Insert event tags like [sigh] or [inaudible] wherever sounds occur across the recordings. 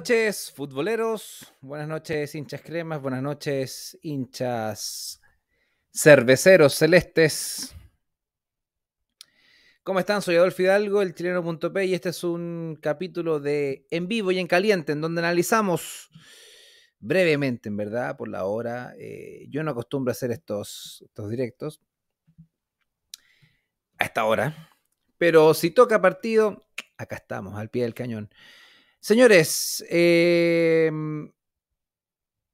noches, futboleros. Buenas noches, hinchas cremas. Buenas noches, hinchas cerveceros celestes. ¿Cómo están? Soy Adolfo Hidalgo, el chileno.p, y este es un capítulo de En vivo y en caliente, en donde analizamos brevemente, en verdad, por la hora. Eh, yo no acostumbro a hacer estos, estos directos a esta hora, pero si toca partido, acá estamos, al pie del cañón. Señores, em,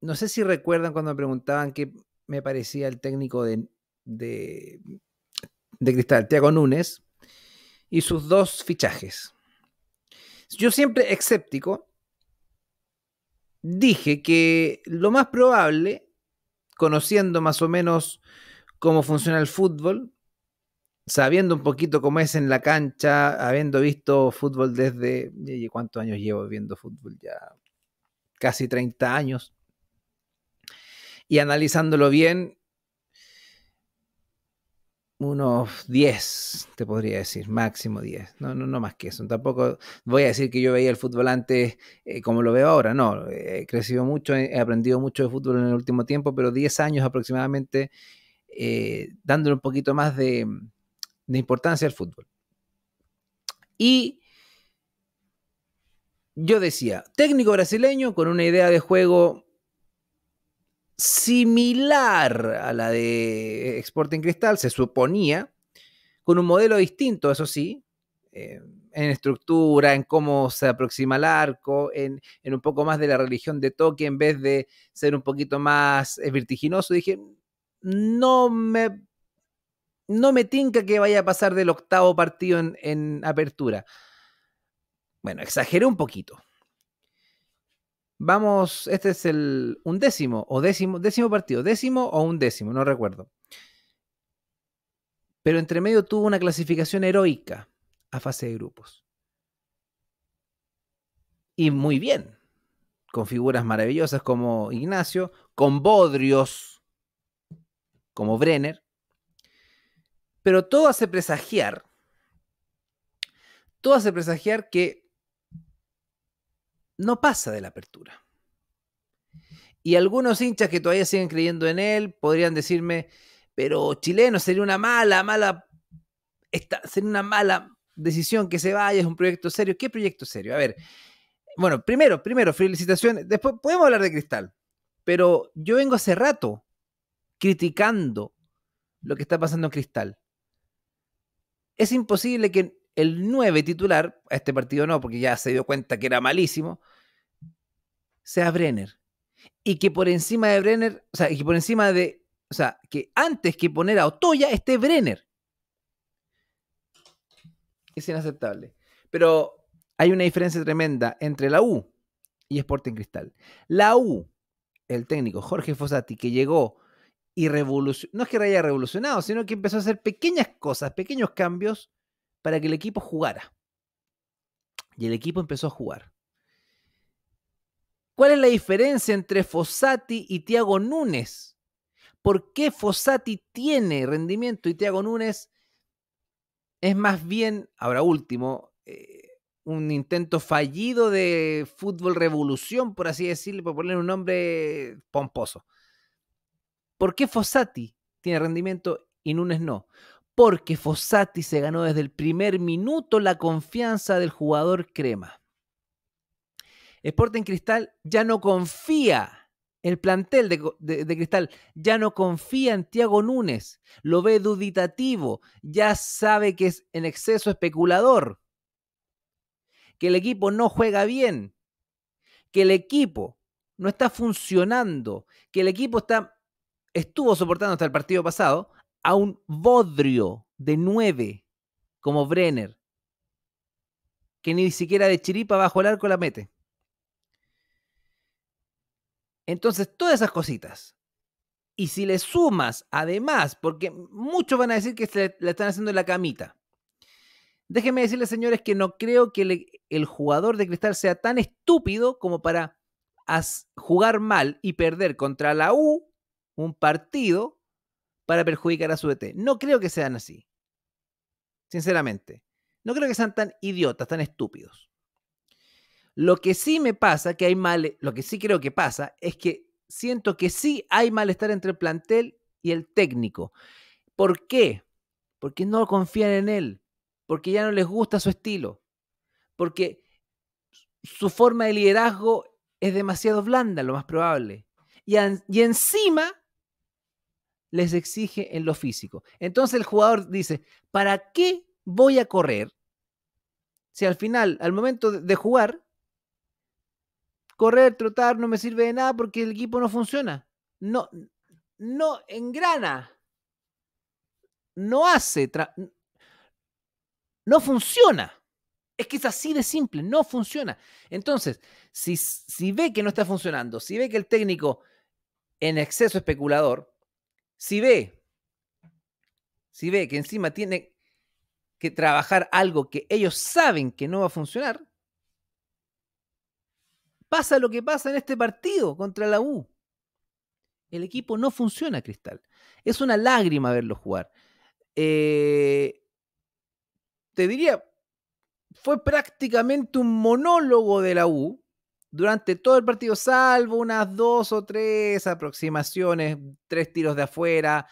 no sé si recuerdan cuando me preguntaban qué me parecía el técnico de, de, de Cristal, Tiago Núñez, y sus dos fichajes. Yo siempre escéptico, dije que lo más probable, conociendo más o menos cómo funciona el fútbol, sabiendo un poquito cómo es en la cancha, habiendo visto fútbol desde, ¿cuántos años llevo viendo fútbol? Ya casi 30 años. Y analizándolo bien, unos 10, te podría decir, máximo 10, no, no, más que eso. Tampoco voy a decir que yo veía el fútbol antes eh, como lo veo ahora, no, he crecido mucho, he aprendido mucho de fútbol en el último tiempo, pero 10 años aproximadamente, eh, dándole un poquito más de, de importancia al fútbol. Y yo decía, técnico brasileño con una idea de juego similar a la de Sporting Cristal, se suponía, con un modelo distinto, eso sí, eh, en estructura, en cómo se aproxima al arco, en, en, un poco más de la religión de toque, en vez de ser un poquito más eh, vertiginoso, dije, no me no me tinca que vaya a pasar del octavo partido en, apertura. Bueno, exageré un poquito. Vamos, este es el undécimo o décimo, décimo partido, décimo o undécimo, no recuerdo. Pero entre medio tuvo una clasificación heroica a fase de grupos. Y muy bien, con figuras maravillosas como Ignacio, con Bodrios como Brenner, pero todo hace presagiar, todo hace presagiar que no pasa de la apertura. Y algunos hinchas que todavía siguen creyendo en él podrían decirme, pero chileno, sería una mala, mala, sería una mala decisión que se vaya, es un proyecto serio. ¿Qué proyecto serio? A ver, bueno, primero, primero, felicitaciones. Después podemos hablar de Cristal, pero yo vengo hace rato criticando lo que está pasando en Cristal es imposible que el 9 titular, a este partido no, porque ya se dio cuenta que era malísimo, sea Brenner. Y que por encima de Brenner, o sea, que por encima de, o sea, que antes que poner a Otoya esté Brenner. Es inaceptable. Pero hay una diferencia tremenda entre la U y Sporting Cristal. La U, el técnico Jorge Fossati, que llegó y no es que haya revolucionado, sino que empezó a hacer pequeñas cosas, pequeños cambios para que el equipo jugara. Y el equipo empezó a jugar. ¿Cuál es la diferencia entre Fossati y Tiago Nunes? ¿Por qué Fossati tiene rendimiento y Tiago Nunes es más bien, ahora último, eh, un intento fallido de fútbol revolución, por así decirlo, por poner un nombre pomposo? ¿Por qué Fossati tiene rendimiento y Núñez no? Porque Fossati se ganó desde el primer minuto la confianza del jugador crema. Sporting Cristal ya no confía, el plantel de, de, Cristal ya no confía en Tiago Núñez, lo ve duditativo, ya sabe que es en exceso especulador, que el equipo no juega bien, que el equipo no está funcionando, que el equipo está estuvo soportando hasta el partido pasado a un bodrio de 9 como Brenner, que ni siquiera de chiripa bajo el arco la mete. Entonces, todas esas cositas. Y si le sumas, además, porque muchos van a decir que le la están haciendo en la camita. Déjenme decirles, señores, que no creo que el jugador de Cristal sea tan estúpido como para jugar mal y perder contra la U, un partido para perjudicar a su ET. No creo que sean así. Sinceramente. No creo que sean tan idiotas, tan estúpidos. Lo que sí me pasa, que hay mal, lo que sí creo que pasa, es que siento que sí hay malestar entre el plantel y el técnico. ¿Por qué? Porque no confían en él, porque ya no les gusta su estilo, porque su forma de liderazgo es demasiado blanda, lo más probable. Y, y encima les exige en lo físico. Entonces el jugador dice, ¿para qué voy a correr si al final, al momento de jugar, correr, trotar no me sirve de nada porque el equipo no funciona? No, no engrana, no hace, no funciona. Es que es así de simple, no funciona. Entonces, si, si ve que no está funcionando, si ve que el técnico en exceso especulador, si ve, si ve que encima tiene que trabajar algo que ellos saben que no va a funcionar, pasa lo que pasa en este partido contra la U. El equipo no funciona, Cristal. Es una lágrima verlo jugar. Eh, te diría, fue prácticamente un monólogo de la U, durante todo el partido, salvo unas dos o tres aproximaciones, tres tiros de afuera,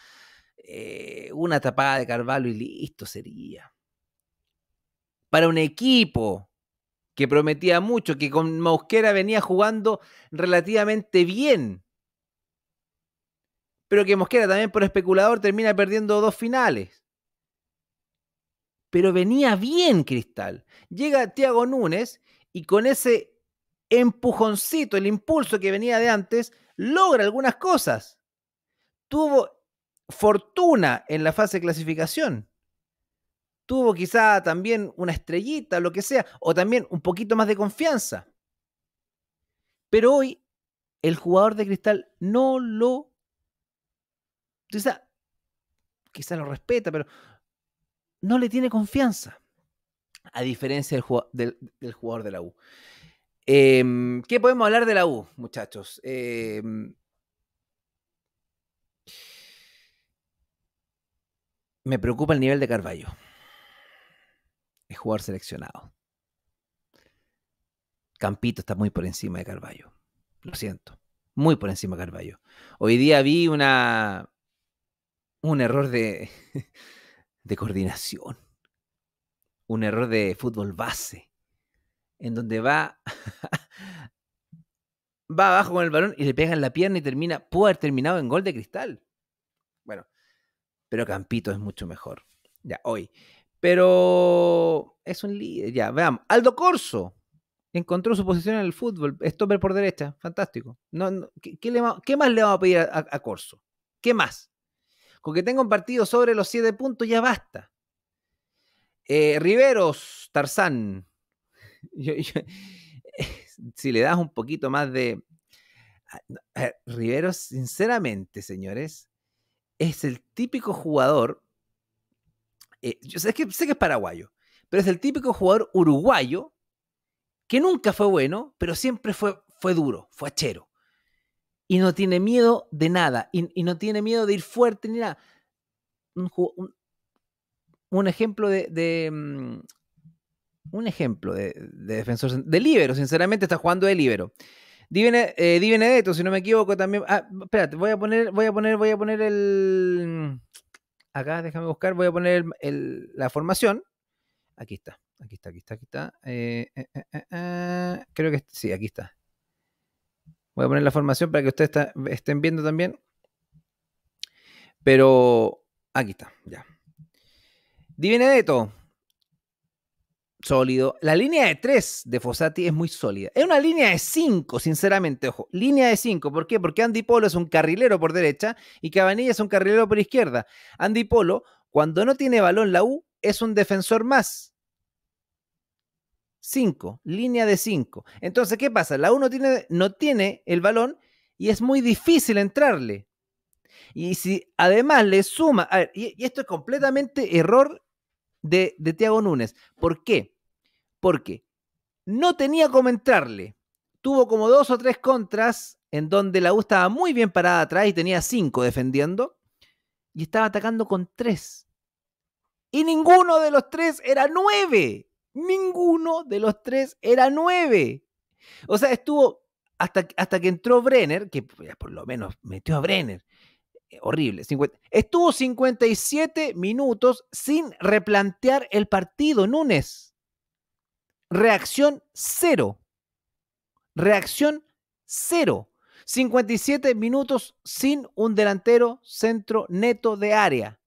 eh, una tapada de Carvalho y listo sería. Para un equipo que prometía mucho, que con Mosquera venía jugando relativamente bien, pero que Mosquera también por especulador termina perdiendo dos finales. Pero venía bien Cristal. Llega Tiago Núñez y con ese empujoncito, el impulso que venía de antes, logra algunas cosas. Tuvo fortuna en la fase de clasificación. Tuvo quizá también una estrellita, lo que sea, o también un poquito más de confianza. Pero hoy el jugador de cristal no lo... Quizá, quizá lo respeta, pero no le tiene confianza. A diferencia del jugador de la U. Em, ¿Qué podemos hablar de la U, muchachos? Em, me preocupa el nivel de Carballo. Es jugador seleccionado. Campito está muy por encima de Carballo. Lo siento. Muy por encima de Carballo. Hoy día vi una. un error de. [laughs] de coordinación. Un error de fútbol base en donde va, [laughs] va abajo con el balón y le pega en la pierna y termina, pudo haber terminado en gol de cristal. Bueno, pero Campito es mucho mejor, ya hoy. Pero es un líder, ya, veamos. Aldo Corso encontró su posición en el fútbol, stopper por derecha, fantástico. No, ¿qué, más le vamos a pedir a, Corso? ¿Qué más? Con que tenga un partido sobre los 7 puntos ya basta. Eh, Riveros, Tarzán, [laughs] si le das un poquito más de... Ah, eh, Rivero, sinceramente, señores, es el típico jugador, eh, yo sé que, sé que es paraguayo, pero es el típico jugador uruguayo que nunca fue bueno, pero siempre fue, fue duro, fue achero. Y no tiene miedo de nada, y, no tiene miedo de ir fuerte ni nada. Un, ejemplo de, mm, un ejemplo de, defensor. De libero, sinceramente, está jugando de libero. Divine eh, si no me equivoco, también. Ah, espérate, voy a poner, voy a poner, voy a poner el. Acá, déjame buscar, voy a poner la formación. Aquí está, aquí está, aquí está, aquí está. Eh, eh, creo que sí, aquí está. Voy a poner la formación para que ustedes estén viendo también. Pero aquí está, ya. Di sólido. La línea de 3 de Fossati es muy sólida. Es una línea de 5, sinceramente, ojo. Línea de 5, ¿por qué? Porque Andy Polo es un carrilero por derecha y Cabanilla es un carrilero por izquierda. Andy Polo, cuando no tiene balón la U, es un defensor más. 5, línea de 5. Entonces, ¿qué pasa? La U no tiene, no tiene el balón y es muy difícil entrarle. Y si además le suma, y, esto es completamente error de, de Tiago Núñez. ¿Por qué? porque no tenía cómo entrarle. Tuvo como dos o tres contras en donde la U estaba muy bien parada atrás y tenía cinco defendiendo y estaba atacando con tres. Y ninguno de los tres era nueve. Ninguno de los tres era nueve. O sea, estuvo hasta, hasta que entró Brenner, que pues, por lo menos metió a Brenner. Eh, horrible. estuvo 57 minutos sin replantear el partido, Núñez reacción cero. Reacción cero. 57 minutos sin un delantero centro neto de área.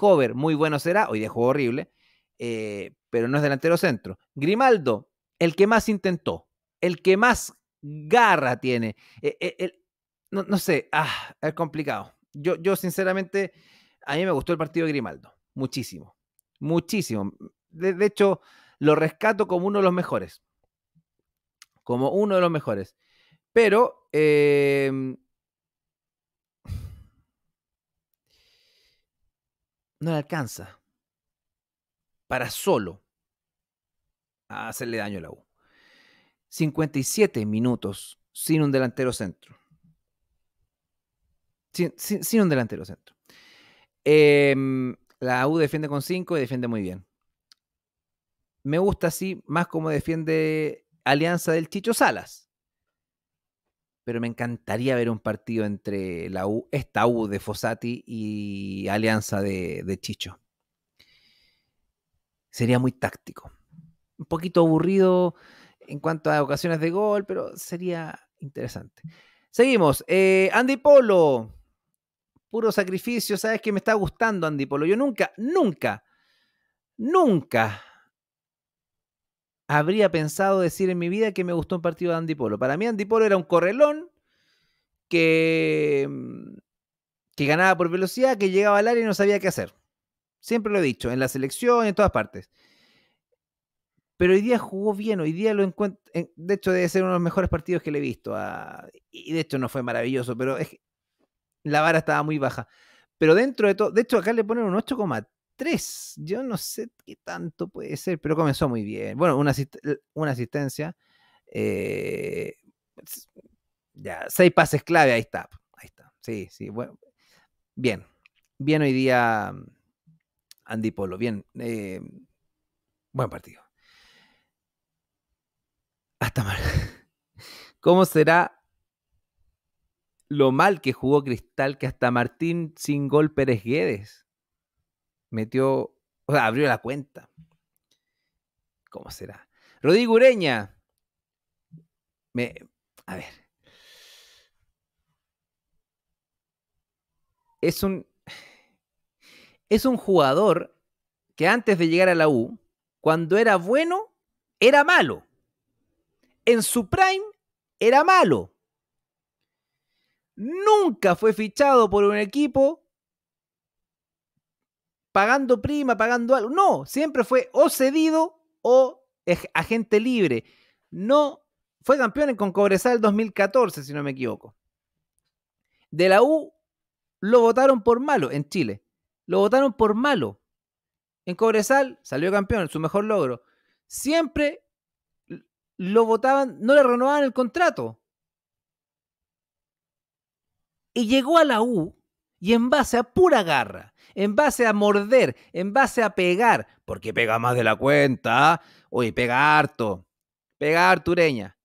Hover, muy bueno será, hoy juego horrible, eh, pero no es delantero centro. Grimaldo, el que más intentó, el que más garra tiene. Eh, eh, no, sé, ah, es complicado. Yo, yo, sinceramente, a mí me gustó el partido de Grimaldo, muchísimo, muchísimo. de hecho, lo rescato como uno de los mejores. Como uno de los mejores. Pero. Em, no le alcanza. Para solo. A hacerle daño a la U. 57 minutos sin un delantero centro. Sin, un delantero centro. Em, la U defiende con 5 y defiende muy bien me gusta así más como defiende Alianza del Chicho Salas. Pero me encantaría ver un partido entre la esta U de Fossati y Alianza de, Chicho. Sería muy táctico. Un poquito aburrido en cuanto a ocasiones de gol, pero sería interesante. Seguimos. Eh, Andy Polo. Puro sacrificio. Sabes que me está gustando Andy Polo. Yo nunca, nunca, nunca habría pensado decir en mi vida que me gustó un partido de Andy Polo. Para mí Andy Polo era un correlón que, que ganaba por velocidad, que llegaba al área y no sabía qué hacer. Siempre lo he dicho, en la selección, en todas partes. Pero hoy día jugó bien, hoy día lo encuentro. De hecho, debe ser uno de los mejores partidos que le he visto. y de hecho, no fue maravilloso, pero es la vara estaba muy baja. Pero dentro de todo, de hecho, acá le ponen un 8,3 tres, Yo no sé qué tanto puede ser, pero comenzó muy bien. Bueno, una, asistencia. Eh, ya, seis pases clave, ahí está. Ahí está. Sí, sí. Bueno, bien. Bien hoy día, mm, Andy Polo. Bien. Eh, buen partido. Hasta mal. [laughs] ¿Cómo será lo mal que jugó Cristal que hasta Martín sin gol Pérez Guedes? metió, o sea, abrió la cuenta. ¿Cómo será? Rodrigo Ureña. Me, a ver. Es un, es un jugador que antes de llegar a la U, cuando era bueno, era malo. En su prime, era malo. Nunca fue fichado por un equipo pagando prima, pagando algo. No, siempre fue o cedido o agente libre. No fue campeón en Cobresal el 2014, si no me equivoco. De la U lo votaron por malo en Chile. Lo votaron por malo. En Cobresal salió campeón, su mejor logro. Siempre lo votaban, no le renovaban el contrato. Y llegó a la U y en base a pura garra, en base a morder, en base a pegar, porque pega más de la cuenta, ¿ah? oye, pega harto, pega artureña,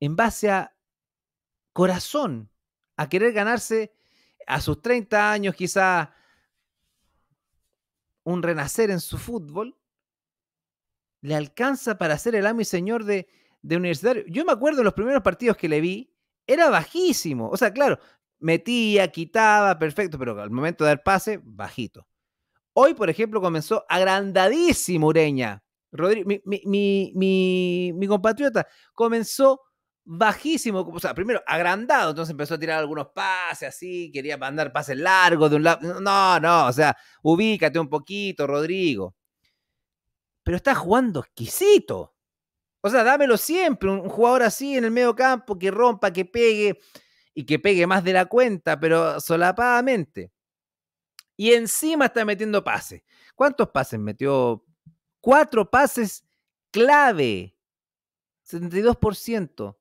en base a corazón, a querer ganarse a sus 30 años quizá un renacer en su fútbol, le alcanza para ser el amo y señor de, de universitario. Yo me acuerdo en los primeros partidos que le vi, era bajísimo. O sea, claro, metía, quitaba, perfecto, pero al momento de dar pase, bajito. Hoy, por ejemplo, comenzó agrandadísimo Ureña. Rodrigo, mi, compatriota comenzó bajísimo, o sea, primero agrandado, entonces empezó a tirar algunos pases así, quería mandar pases largos de un lado. No, no, o sea, ubícate un poquito, Rodrigo. Pero está jugando exquisito. O sea, dámelo siempre, un jugador así en el medio campo que rompa, que pegue, y que pegue más de la cuenta, pero solapadamente. Y encima está metiendo pases. ¿Cuántos pases metió? Cuatro pases clave. 72%.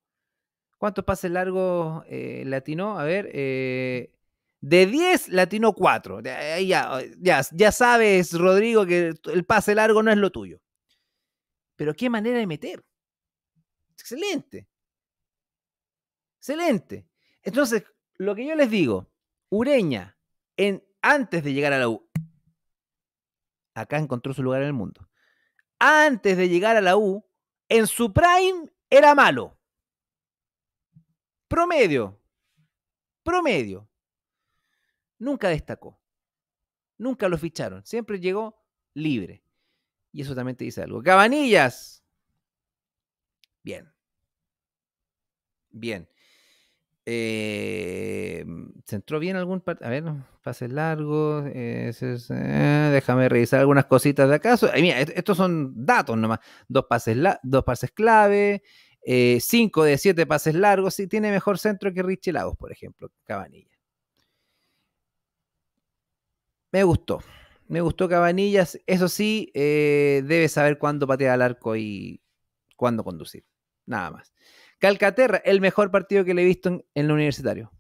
¿Cuántos pases largos eh, latino? A ver, eh, de 10 latino 4. ya, ya sabes, Rodrigo, que el pase largo no es lo tuyo. Pero qué manera de meter. Excelente. Excelente. Entonces, lo que yo les digo, Ureña, en, antes de llegar a la U, acá encontró su lugar en el mundo. Antes de llegar a la U, en su prime era malo. Promedio. Promedio. Nunca destacó. Nunca lo ficharon. Siempre llegó libre. Y eso también te dice algo. Cabanillas. Bien. Bien. Eh, centró bien algún A ver, pases largos. Eh, eh, déjame revisar algunas cositas de acaso, estos son datos nomás. Dos pases, dos pases clave. cinco de siete pases largos. y tiene mejor centro que Richie Lagos, por ejemplo. Cabanilla. Me gustó. Me gustó Cabanillas. Eso sí, debe saber cuándo patear al arco y cuándo conducir. Nada más. Calcaterra, el mejor partido que le he visto en, el universitario.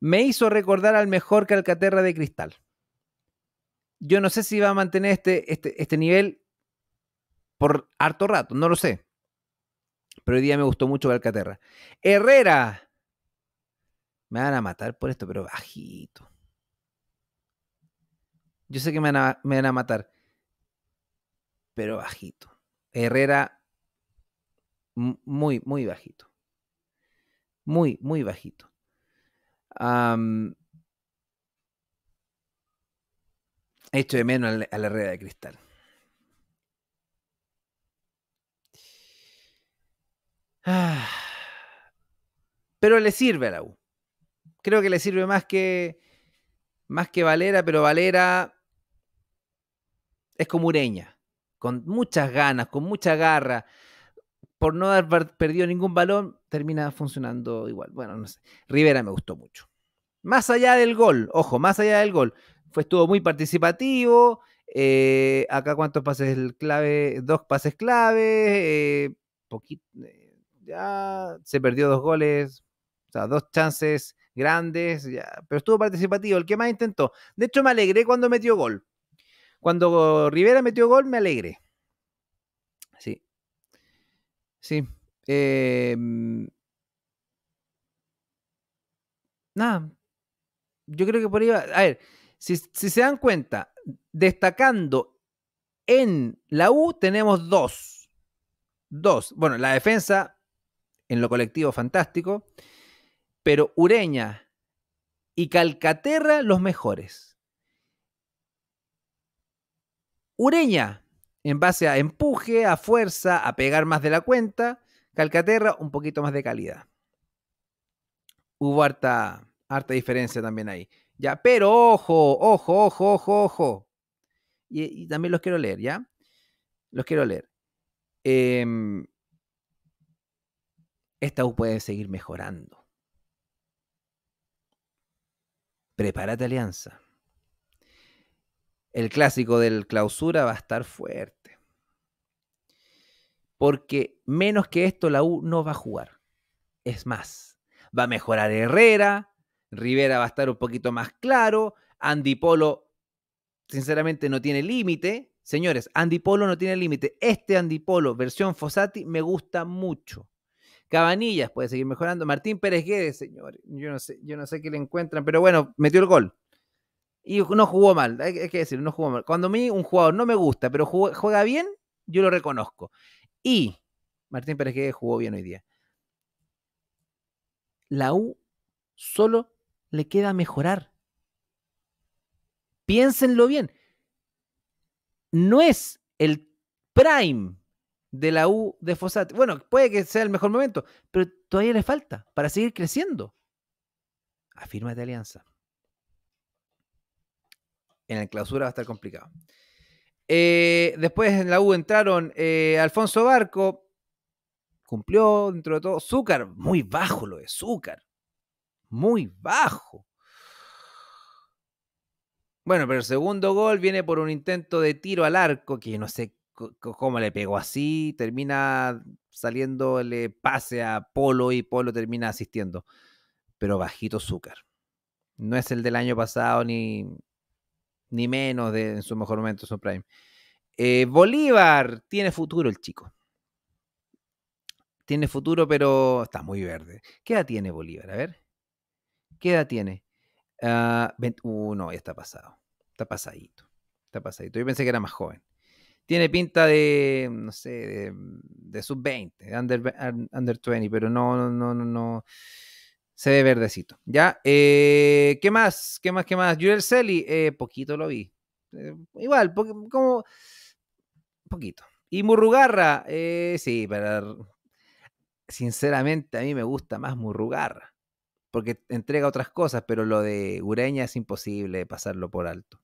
Me hizo recordar al mejor Calcaterra de Cristal. Yo no sé si va a mantener este, este, este, nivel por harto rato, no lo sé. Pero hoy día me gustó mucho Calcaterra. Herrera. Me van a matar por esto, pero bajito. Yo sé que me van a, me van a matar, pero bajito. Herrera muy, muy bajito. Muy, muy bajito. hecho de menos a la, red de cristal. [sighs] pero le sirve a la U. Creo que le sirve más que, más que Valera, pero Valera es como Ureña, con muchas ganas, con mucha garra por no haber perdido ningún balón, termina funcionando igual. Bueno, no sé. Rivera me gustó mucho. Más allá del gol, ojo, más allá del gol, fue, estuvo muy participativo. Eh, acá cuántos pases clave, dos pases clave, eh, eh, ya se perdió dos goles, o sea, dos chances grandes, ya, pero estuvo participativo, el que más intentó. De hecho, me alegré cuando metió gol. Cuando Rivera metió gol, me alegré Sí. Em, nada. Yo creo que por ahí va. A ver, si, si se dan cuenta, destacando en la U tenemos dos. Dos. Bueno, la defensa en lo colectivo fantástico, pero Ureña y Calcaterra los mejores. Ureña, en base a empuje, a fuerza, a pegar más de la cuenta. Calcaterra, un poquito más de calidad. Hubo harta, diferencia también ahí. Ya, pero ojo, ojo, ojo, ojo, ojo. Y, también los quiero leer, ¿ya? Los quiero leer. Em, esta U puede seguir mejorando. Prepárate, Alianza el clásico del clausura va a estar fuerte. Porque menos que esto la U no va a jugar. Es más, va a mejorar Herrera, Rivera va a estar un poquito más claro, Andipolo, sinceramente no tiene límite. Señores, Andy Polo no tiene límite. Este Andipolo, versión Fossati, me gusta mucho. Cabanillas puede seguir mejorando. Martín Pérez Guedes, señores. Yo no sé, yo no sé qué le encuentran, pero bueno, metió el gol. Y no jugó mal, hay que decir, no jugó mal. Cuando a mí un jugador no me gusta, pero juega bien, yo lo reconozco. Y Martín Pérez que jugó bien hoy día. La U solo le queda mejorar. Piénsenlo bien. No es el prime de la U de Fossati. Bueno, puede que sea el mejor momento, pero todavía le falta para seguir creciendo. de Alianza en la clausura va a estar complicado. Eh, después en la U entraron eh, Alfonso Barco, cumplió dentro de todo. Zúcar, muy bajo lo de Zúcar, muy bajo. Bueno, pero el segundo gol viene por un intento de tiro al arco, que no sé cómo le pegó así, termina saliendo, le pase a Polo y Polo termina asistiendo. Pero bajito Zúcar. No es el del año pasado ni, ni menos de, en su mejor momento, su prime. Eh, Bolívar tiene futuro el chico. Tiene futuro, pero está muy verde. ¿Qué edad tiene Bolívar? A ver. ¿Qué edad tiene? Ah, uh, ya está pasado. Está pasadito. Está pasadito. Yo pensé que era más joven. Tiene pinta de, no sé, de, de sub-20, under, under 20, pero no, no, no, no. Se ve verdecito. ¿Ya? Eh, ¿Qué más? ¿Qué más? ¿Qué más? Jurel Selly, eh, poquito lo vi. Eh, igual, como. Poquito. Y Murrugarra, sí, pero. Sinceramente, a mí me gusta más Murrugarra. Porque entrega otras cosas, pero lo de Ureña es imposible pasarlo por alto.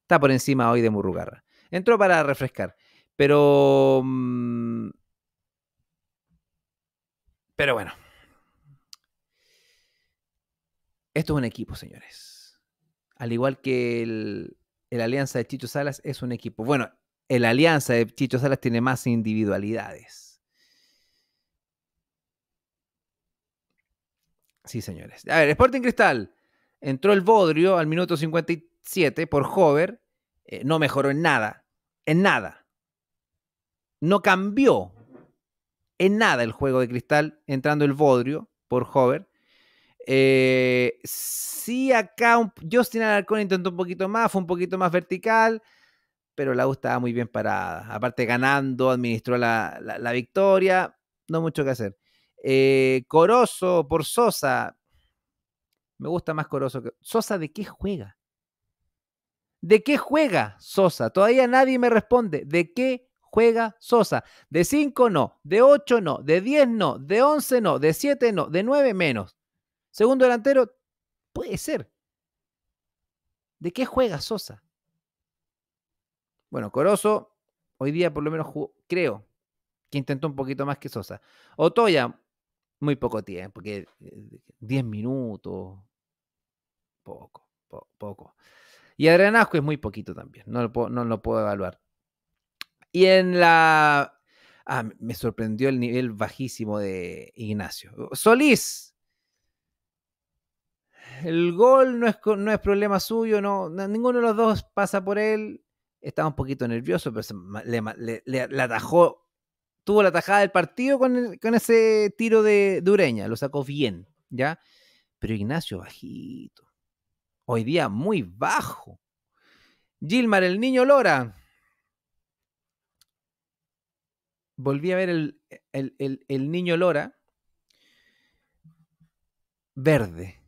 Está por encima hoy de Murrugarra. Entró para refrescar. Pero. Mm, pero bueno. Esto es un equipo, señores. Al igual que el, alianza de Chicho Salas es un equipo. Bueno, el alianza de Chicho Salas tiene más individualidades. Sí, señores. A ver, Sporting Cristal. Entró el Bodrio al minuto 57 por Hover. Eh, no mejoró en nada. En nada. No cambió en nada el juego de Cristal entrando el Bodrio por Hover. Eh, si acá Justin Alarcón intentó un poquito más, fue un poquito más vertical, pero la U estaba muy bien parada. Aparte, ganando, administró la, la, victoria, no mucho que hacer. Eh, Corozo por Sosa, me gusta más Corozo que. ¿Sosa de qué juega? ¿De qué juega Sosa? Todavía nadie me responde. ¿De qué juega Sosa? De 5 no, de 8 no, de 10 no, de 11 no, de 7 no, de 9 menos. Segundo delantero, puede ser. ¿De qué juega Sosa? Bueno, Corozo hoy día por lo menos jugó, creo que intentó un poquito más que Sosa. Otoya, muy poco tiempo, porque 10 eh, minutos, poco, poco. Y Adrianasco es muy poquito también, no lo puedo, no lo puedo evaluar. Y en la... Ah, me sorprendió el nivel bajísimo de Ignacio. Solís, el gol no es, problema suyo, no, ninguno de los dos pasa por él. Estaba un poquito nervioso, pero le, atajó, tuvo la tajada del partido con, ese tiro de, Dureña Ureña, lo sacó bien, ¿ya? Pero Ignacio bajito, hoy día muy bajo. Gilmar, el niño Lora. Volví a ver el niño Lora verde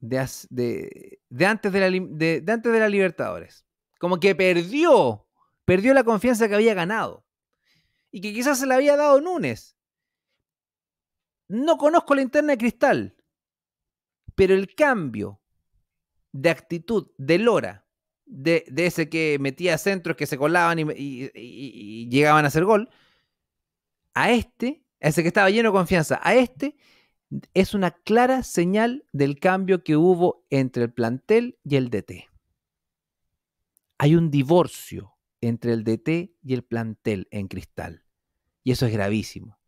de, antes, de, la, antes de la Libertadores. Como que perdió, perdió la confianza que había ganado y que quizás se la había dado Núñez. No conozco la interna de Cristal, pero el cambio de actitud de Lora, de, ese que metía centros que se colaban y, llegaban a hacer gol, a este, ese que estaba lleno de confianza, a este es una clara señal del cambio que hubo entre el plantel y el DT. Hay un divorcio entre el DT y el plantel en cristal. Y eso es gravísimo.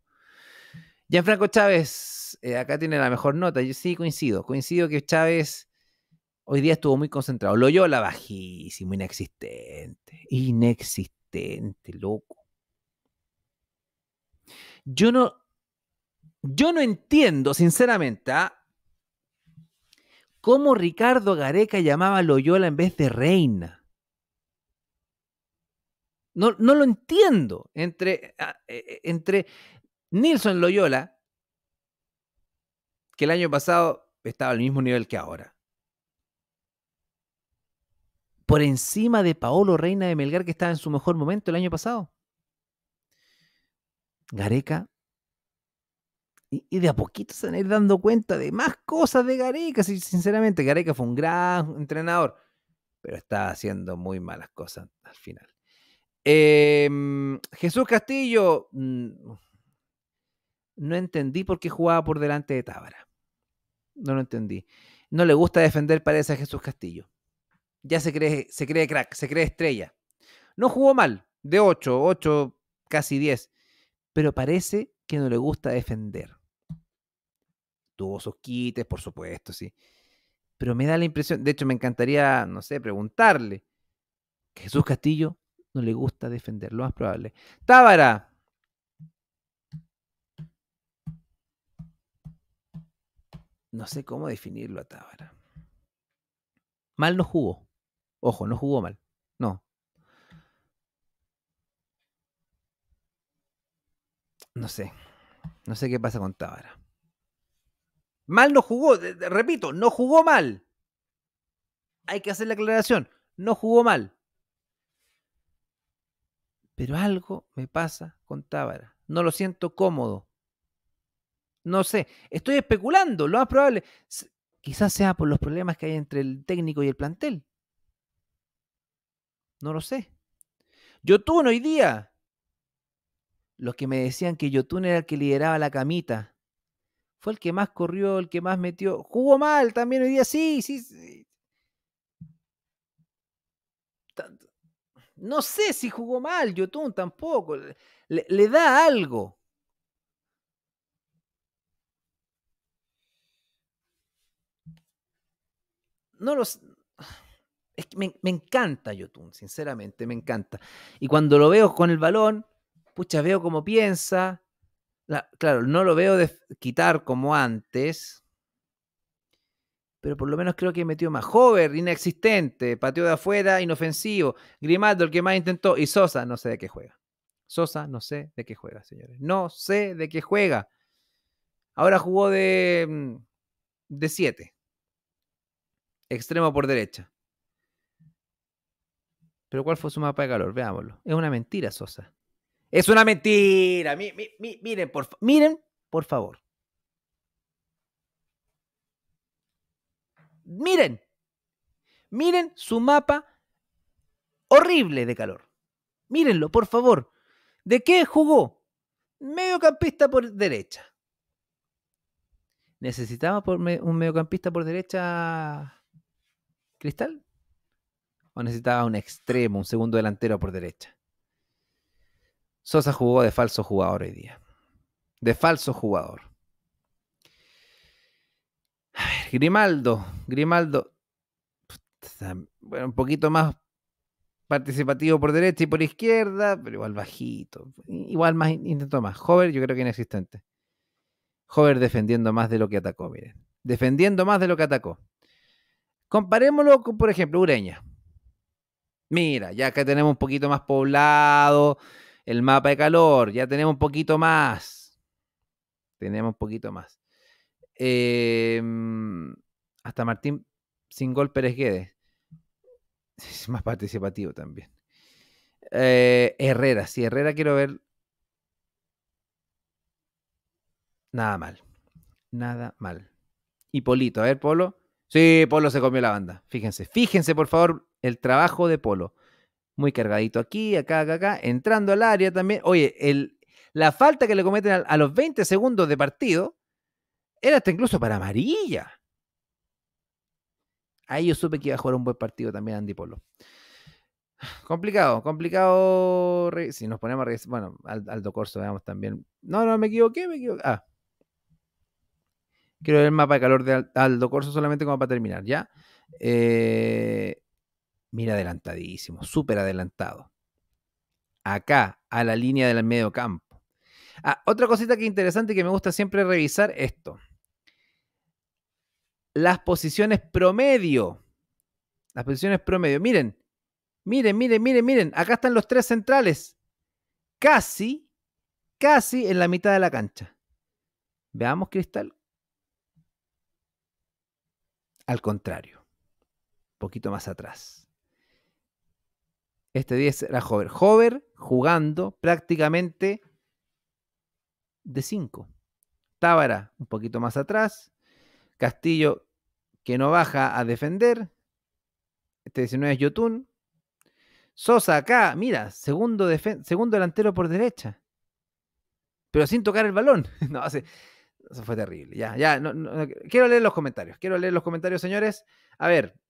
Gianfranco Chávez, eh, acá tiene la mejor nota. sí coincido. Coincido que Chávez hoy día estuvo muy concentrado. lo la bajísimo, inexistente. Inexistente, loco. Yo no, yo no entiendo, sinceramente, ¿ah? cómo Ricardo Gareca llamaba a Loyola en vez de Reina. No, lo entiendo. Entre, ah, e, e, entre Nilson Loyola, que el año pasado estaba al mismo nivel que ahora. Por encima de Paolo Reina de Melgar, que estaba en su mejor momento el año pasado. Gareca y, de a poquito se van a ir dando cuenta de más cosas de Gareca. sinceramente, Gareca fue un gran entrenador, pero estaba haciendo muy malas cosas al final. Em, Jesús Castillo, mm, no entendí por qué jugaba por delante de Tábara. No lo entendí. No le gusta defender, parece a Jesús Castillo. Ya se cree, se cree crack, se cree estrella. No jugó mal, de 8, 8, casi 10, pero parece que no le gusta defender tuvo sus quites, por supuesto, sí. Pero me da la impresión, de hecho me encantaría, no sé, preguntarle, Jesús Castillo no le gusta defender, lo más probable. Tábara. No sé cómo definirlo a Tábara. Mal no jugó. Ojo, no jugó mal. No. No sé. No sé qué pasa con Tábara. Mal no jugó, repito, no jugó mal. Hay que hacer la aclaración, no jugó mal. Pero algo me pasa con Tábara. No lo siento cómodo. No sé, estoy especulando, lo más probable. Quizás sea por los problemas que hay entre el técnico y el plantel. No lo sé. Yotun hoy día. Los que me decían que Yotun era el que lideraba la camita fue el que más corrió, el que más metió. Jugó mal también hoy día, sí, sí. sí. No sé si jugó mal, Yotun tampoco. Le, da algo. No los. me, encanta Yotun, sinceramente, me encanta. Y cuando lo veo con el balón, pucha, veo cómo piensa, claro, no lo veo de quitar como antes, pero por lo menos creo que metió más. Hover, inexistente, pateó de afuera, inofensivo. Grimaldo, el que más intentó, y Sosa, no sé de qué juega. Sosa, no sé de qué juega, señores. No sé de qué juega. Ahora jugó de 7. Mm, Extremo por derecha. Pero ¿cuál fue su mapa de calor? Veámoslo. Es una mentira, Sosa. Es una mentira. miren, por, miren, por favor. Miren. Miren su mapa horrible de calor. Mírenlo, por favor. ¿De qué jugó? Mediocampista por derecha. ¿Necesitaba un mediocampista por derecha Cristal? ¿O necesitaba un extremo, un segundo delantero por derecha? Sosa jugó de falso jugador hoy día. De falso jugador. A ver, Grimaldo. Grimaldo. Bueno, un poquito más participativo por derecha y por izquierda, pero igual bajito. Igual más intento más. Hover, yo creo que inexistente. Hover defendiendo más de lo que atacó, miren. Defendiendo más de lo que atacó. Comparémoslo con, por ejemplo, Ureña. Mira, ya que tenemos un poquito más poblado, el mapa de calor, ya tenemos un poquito más. Tenemos un poquito más. Em, hasta Martín sin gol Pérez Guedes. Es [laughs] más participativo también. Eh, Herrera, sí, Herrera quiero ver. Nada mal. Nada mal. Y Polito, a ver, Polo. Sí, Polo se comió la banda. Fíjense, fíjense por favor el trabajo de Polo muy cargadito aquí, acá, acá, acá, entrando al área también. Oye, el, la falta que le cometen a, los 20 segundos de partido era hasta incluso para amarilla. Ahí yo supe que iba a jugar un buen partido también Andy Polo. Complicado, complicado. Si nos ponemos a bueno, Aldo Corso, veamos también. No, no, me equivoqué, me equivoqué. Ah. Quiero ver el mapa de calor de Aldo Corso solamente como para terminar, ¿ya? Eh, mira adelantadísimo, súper adelantado. Acá, a la línea del medio campo. Ah, otra cosita que interesante que me gusta siempre revisar esto. Las posiciones promedio. Las posiciones promedio. Miren, miren, miren, miren, miren. Acá están los tres centrales. Casi, casi en la mitad de la cancha. Veamos, Cristal. Al contrario. Un poquito más atrás. Este 10 era Hover. Hover jugando prácticamente de 5. Tábara un poquito más atrás. Castillo que no baja a defender. Este 19 es Yotun. Sosa acá, mira, segundo, segundo delantero por derecha. Pero sin tocar el balón. [laughs] no, eso fue terrible. Ya, ya, quiero leer los comentarios. Quiero leer los comentarios, señores. A ver,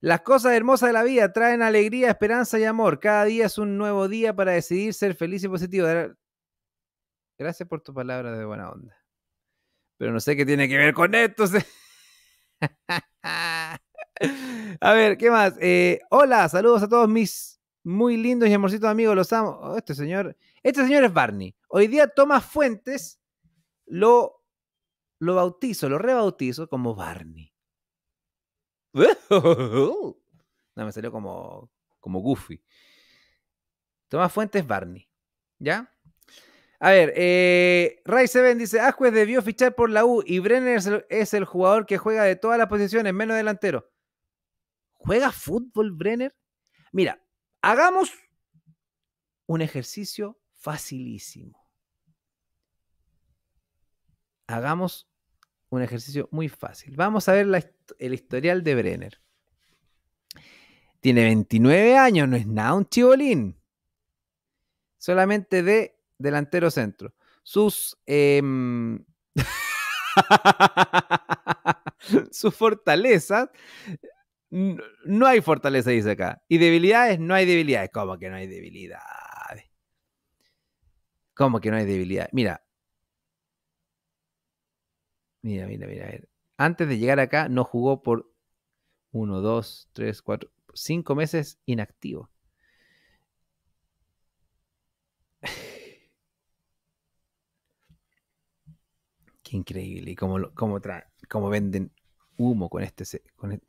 las cosas hermosas de la vida traen alegría, esperanza y amor. Cada día es un nuevo día para decidir ser feliz y positivo. Gracias por tu palabra de buena onda. Pero no sé qué tiene que ver con esto. [laughs] a ver, ¿qué más? Eh, hola, saludos a todos mis muy lindos y amorcitos amigos. Los amo. Oh, este señor, este señor es Barney. Hoy día Tomás Fuentes lo, lo bautizo, lo rebautizo como Barney. [laughs] no, me salió como, como goofy. Tomás Fuentes Barney. ¿Ya? A ver, eh, Ray Seven dice, Azcuez debió fichar por la U y Brenner es el, jugador que juega de todas las posiciones, menos delantero. ¿Juega fútbol Brenner? Mira, hagamos un ejercicio facilísimo. Hagamos un ejercicio muy fácil. Vamos a ver el historial de Brenner. Tiene 29 años, no es nada un chibolín. Solamente de delantero centro. Sus, em, [laughs] sus fortalezas, no hay fortaleza, dice acá. Y debilidades, no hay debilidades. ¿Cómo que no hay debilidades? ¿Cómo que no hay debilidades? Mira, Mira, mira, mira. A Antes de llegar acá, no jugó por uno, dos, tres, cuatro, cinco meses inactivo. [laughs] Qué increíble. Y cómo, venden humo con este. Con e-,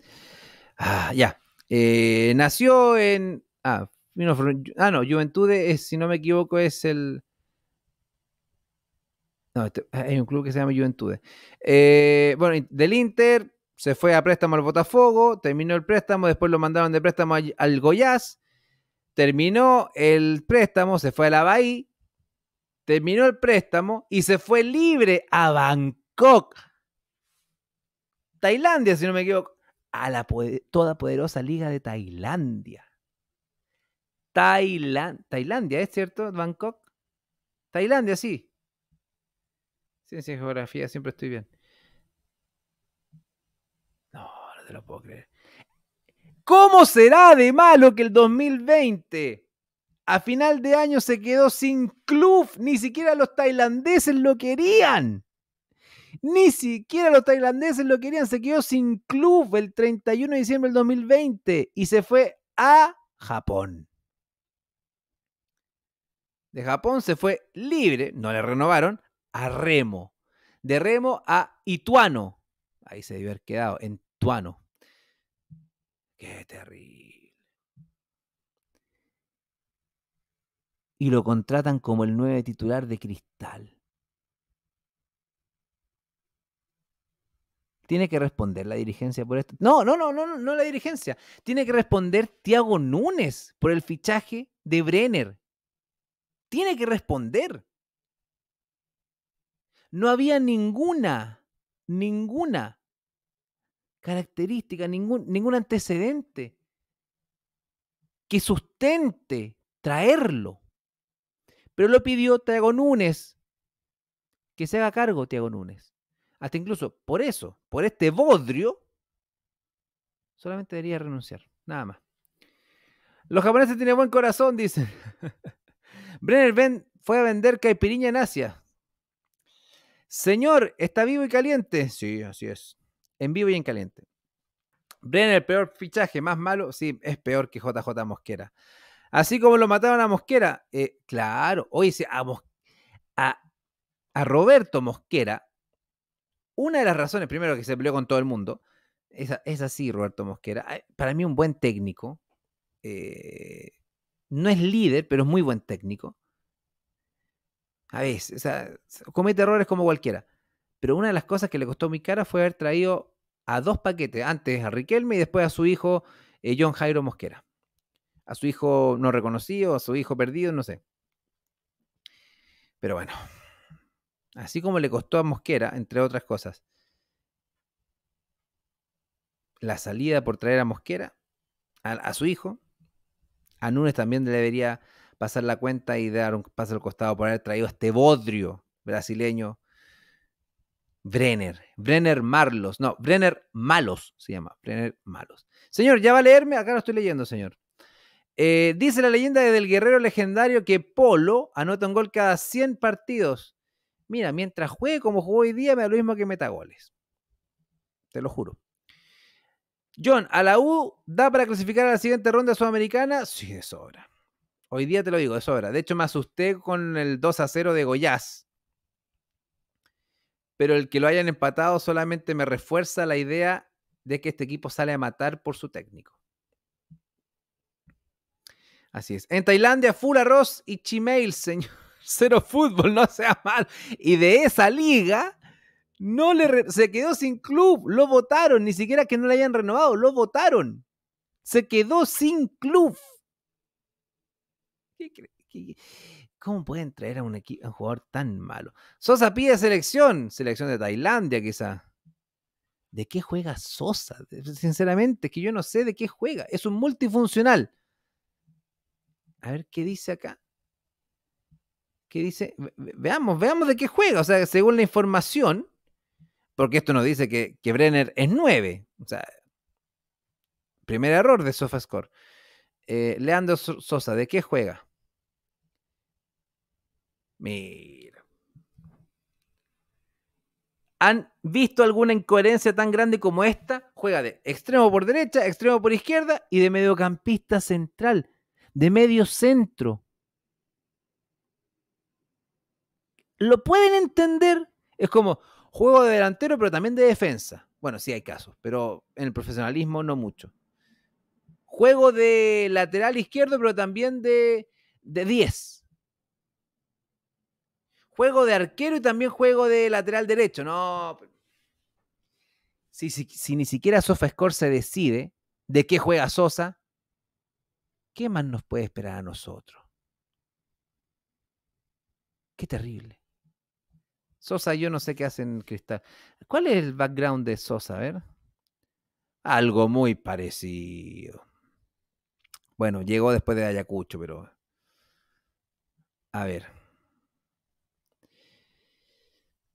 Ah, ya. Eh, nació en. Ah, ah, no, Juventude, es, si no me equivoco, es el no, este, eh, hay un club que se llama Juventude. Eh, bueno, del Inter se fue a préstamo al Botafogo, terminó el préstamo, después lo mandaron de préstamo al Goiás, terminó el préstamo, se fue a la Bahía, terminó el préstamo y se fue libre a Bangkok. Tailandia, si no me equivoco, a la toda poderosa liga de Tailandia. Tailandia, ¿es cierto? Bangkok. Tailandia, sí. Ciencia y geografía, siempre estoy bien. No, no te lo puedo creer. ¿Cómo será de malo que el 2020 a final de año se quedó sin club? Ni siquiera los tailandeses lo querían. Ni siquiera los tailandeses lo querían. Se quedó sin club el 31 de diciembre del 2020 y se fue a Japón. De Japón se fue libre, no le renovaron, a Remo. De Remo a Ituano. Ahí se debe haber quedado, en Tuano. Qué terrible. Y lo contratan como el 9 titular de Cristal. tiene que responder la dirigencia por esto. No, no, no, no, no, no la dirigencia. Tiene que responder Tiago Núñez por el fichaje de Brenner. Tiene que responder no había ninguna, ninguna característica, ningún, ningún antecedente que sustente traerlo. Pero lo pidió Tiago Núñez, que se haga cargo Tiago Núñez. Hasta incluso por eso, por este bodrio, solamente debería renunciar, nada más. Los japoneses tienen buen corazón, dicen. [laughs] Brenner ben fue a vender caipirinha en Asia. Señor, está vivo y caliente. Sí, así es. En vivo y en caliente. Brenner, el peor fichaje, más malo. Sí, es peor que JJ Mosquera. Así como lo mataron a Mosquera. Eh, claro, oye, a, a, Roberto Mosquera, una de las razones, primero, que se peleó con todo el mundo, es, así, Roberto Mosquera. Para mí, un buen técnico. Eh, no es líder, pero es muy buen técnico. A veces, o sea, comete errores como cualquiera. Pero una de las cosas que le costó mi cara fue haber traído a dos paquetes, antes a Riquelme y después a su hijo eh, John Jairo Mosquera. A su hijo no reconocido, a su hijo perdido, no sé. Pero bueno, así como le costó a Mosquera, entre otras cosas, la salida por traer a Mosquera, a, a su hijo, a Nunes también le debería pasar la cuenta y dar un paso al costado por haber traído este bodrio brasileño. Brenner, Brenner Marlos, no, Brenner Malos se llama, Brenner Malos. Señor, ya va a leerme, acá lo estoy leyendo, señor. Eh, dice la leyenda del guerrero legendario que Polo anota un gol cada 100 partidos. Mira, mientras juegue como jugó hoy día, me da lo mismo que meta goles. Te lo juro. John, ¿a la U da para clasificar a la siguiente ronda sudamericana? Sí, de sobra. Hoy día te lo digo, de sobra. De hecho, me asusté con el 2 a 0 de Goyaz. Pero el que lo hayan empatado solamente me refuerza la idea de que este equipo sale a matar por su técnico. Así es. En Tailandia, full arroz y chimail, [laughs] señor. Cero fútbol, no sea mal. Y de esa liga, no le se quedó sin club. Lo votaron, ni siquiera que no le hayan renovado, lo votaron. Se quedó sin club cómo pueden traer a un, jugador tan malo? Sosa pide selección, selección de Tailandia quizá. ¿De qué juega Sosa? [laughs] Sinceramente, que yo no sé de qué juega. Es un multifuncional. A ver qué dice acá. ¿Qué dice? veamos, veamos de qué juega. O sea, según la información, porque esto nos dice que, que Brenner es 9. O sea, primer error de SofaScore. Eh, Leandro Sosa, ¿de qué juega? Mira. ¿Han visto alguna incoherencia tan grande como esta? Juega de extremo por derecha, extremo por izquierda y de mediocampista central, de medio centro. ¿Lo pueden entender? Es como juego de delantero, pero también de defensa. Bueno, sí hay casos, pero en el profesionalismo no mucho. Juego de lateral izquierdo, pero también de 10. Juego de arquero y también juego de lateral derecho. No. Si, si, si ni siquiera SofaScore se decide de qué juega Sosa, ¿qué más nos puede esperar a nosotros? Qué terrible. Sosa, yo no sé qué hacen Cristal. ¿Cuál es el background de Sosa? A ver. Algo muy parecido. Bueno, llegó después de Ayacucho, pero. A ver.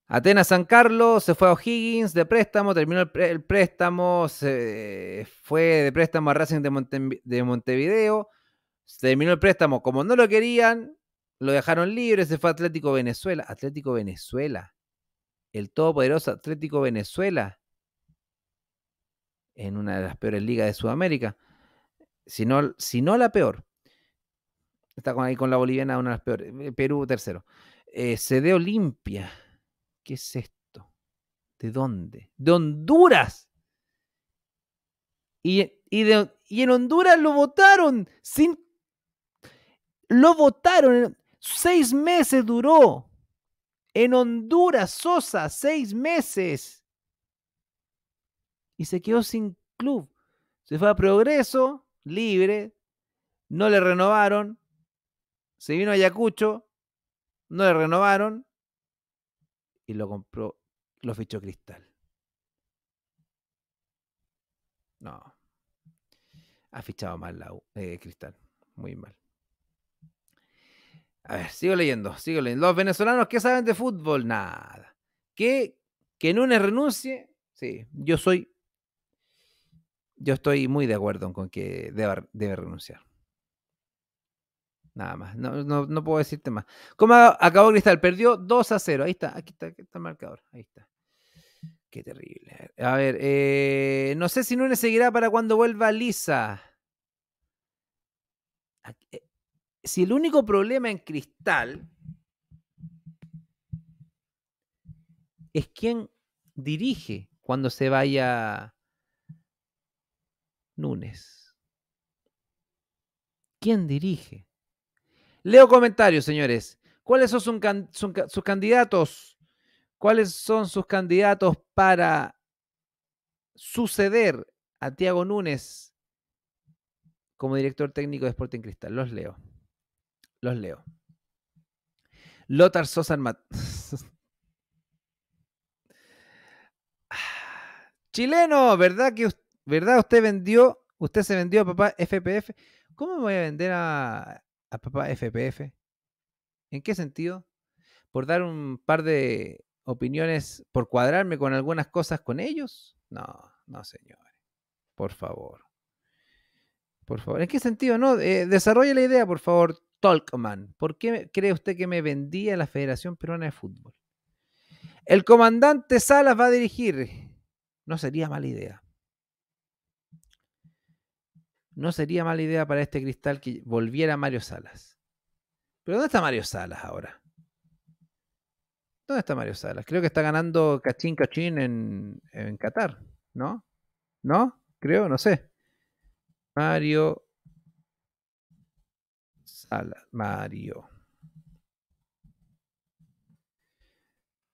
Atenas San Carlos se fue a O'Higgins de préstamo, terminó el, préstamo, se fue de préstamo a Racing de, Montevideo, se terminó el préstamo como no lo querían, lo dejaron libre, se fue a Atlético Venezuela. Atlético Venezuela, el todopoderoso Atlético Venezuela, en una de las peores ligas de Sudamérica, si no, la peor. Está con, ahí con la boliviana, una de las peores. Perú, tercero. Eh, se de Olimpia ¿qué es esto? ¿De dónde? ¡De Honduras! Y, y, en Honduras lo votaron sin... Lo votaron, seis meses duró. En Honduras, Sosa, seis meses. Y se quedó sin club. Se fue a Progreso, libre. No le renovaron. Se vino a Ayacucho. No le renovaron y lo compró, lo fichó Cristal. No. Ha fichado mal la eh, Cristal. Muy mal. A ver, sigo leyendo, sigo leyendo. Los venezolanos que saben de fútbol, nada. Que, que Nunes renuncie, sí, yo soy. Yo estoy muy de acuerdo con que debe renunciar. Nada más. No, puedo decirte más. ¿Cómo acabó Cristal? Perdió 2 a 0. Ahí está. Aquí está, el marcador. Ahí está. Qué terrible. A ver, eh, no sé si Nunes seguirá para cuando vuelva Lisa. Eh, si el único problema en Cristal es quién dirige cuando se vaya Nunes. ¿Quién dirige? Leo comentarios, señores. ¿Cuáles son sus, candidatos? ¿Cuáles son sus candidatos para suceder a Tiago Núñez como director técnico de Sporting Cristal? Los leo. Los leo. Lothar Mat. [sighs] Chileno, ¿verdad que usted vendió? Usted se vendió a papá FPF. ¿Cómo me voy a vender a, a papá FPF. ¿En qué sentido? Por dar un par de opiniones, por cuadrarme con algunas cosas con ellos. No, no, señores. Por favor. Por favor. ¿En qué sentido? No, eh, desarrolla la idea, por favor, Tolkman. ¿Por qué cree usted que me vendía la Federación Peruana de Fútbol? El comandante Salas va a dirigir. No sería mala idea no sería mala idea para este cristal que volviera Mario Salas. Pero ¿dónde está Mario Salas ahora? ¿Dónde está Mario Salas? Creo que está ganando cachín cachín en, Qatar, ¿no? ¿No? Creo, no sé. Mario Salas. Mario.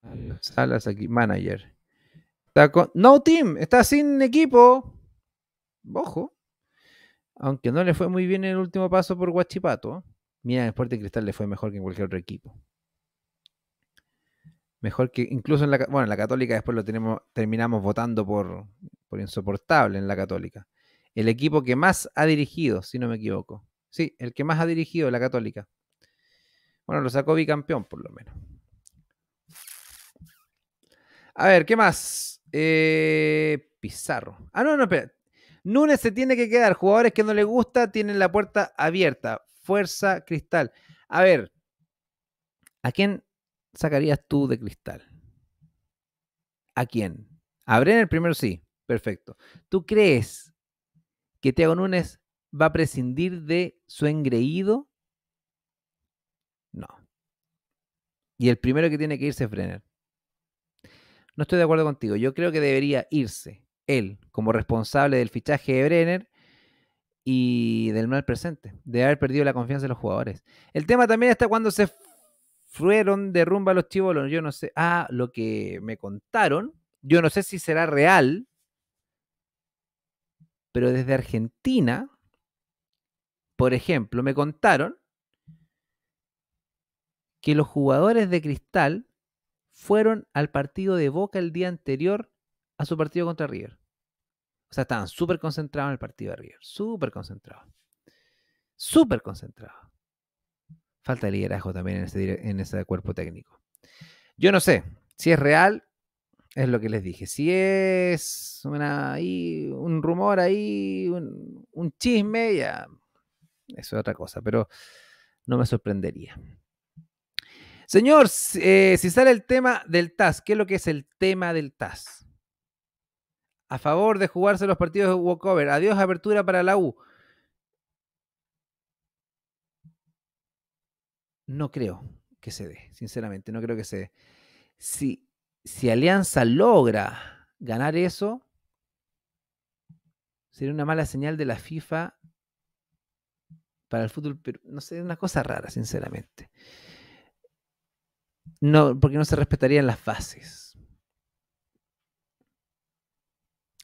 Mario Salas aquí, manager. no team, está sin equipo. Bojo. Aunque no le fue muy bien el último paso por Guachipato. Mira, en Sporting Cristal le fue mejor que en cualquier otro equipo. Mejor que incluso en la, bueno, en la Católica después lo tenemos, terminamos votando por, insoportable en la Católica. El equipo que más ha dirigido, si no me equivoco. Sí, el que más ha dirigido la Católica. Bueno, lo sacó bicampeón, por lo menos. A ver, ¿qué más? Eh, Pizarro. Ah, no, no, espera. Nunes se tiene que quedar. Jugadores que no le gusta tienen la puerta abierta. Fuerza Cristal. A ver, ¿a quién sacarías tú de Cristal? ¿A quién? A Brenner primero sí. Perfecto. ¿Tú crees que Tiago Nunes va a prescindir de su engreído? No. Y el primero que tiene que irse es Brenner. No estoy de acuerdo contigo. Yo creo que debería irse él como responsable del fichaje de Brenner y del mal presente, de haber perdido la confianza de los jugadores. El tema también está cuando se fueron de rumba los chivolos, yo no sé, ah, lo que me contaron, yo no sé si será real, pero desde Argentina, por ejemplo, me contaron que los jugadores de Cristal fueron al partido de Boca el día anterior su partido contra River. O sea, estaban súper concentrados en el partido de River. Súper concentrados. Súper concentrados. Falta de liderazgo también en ese, cuerpo técnico. Yo no sé si es real, es lo que les dije. Si es una, un rumor ahí, un, chisme, ya. Eso es otra cosa, pero no me sorprendería. Señor, si eh, sale el tema del TAS, ¿qué es lo que es el tema del TAS? a favor de jugarse los partidos de walkover. Adiós, apertura para la U. No creo que se dé, sinceramente, no creo que se dé. Si, si Alianza logra ganar eso, sería una mala señal de la FIFA para el fútbol, pero no sé, una cosa rara, sinceramente. No, porque no se respetarían las fases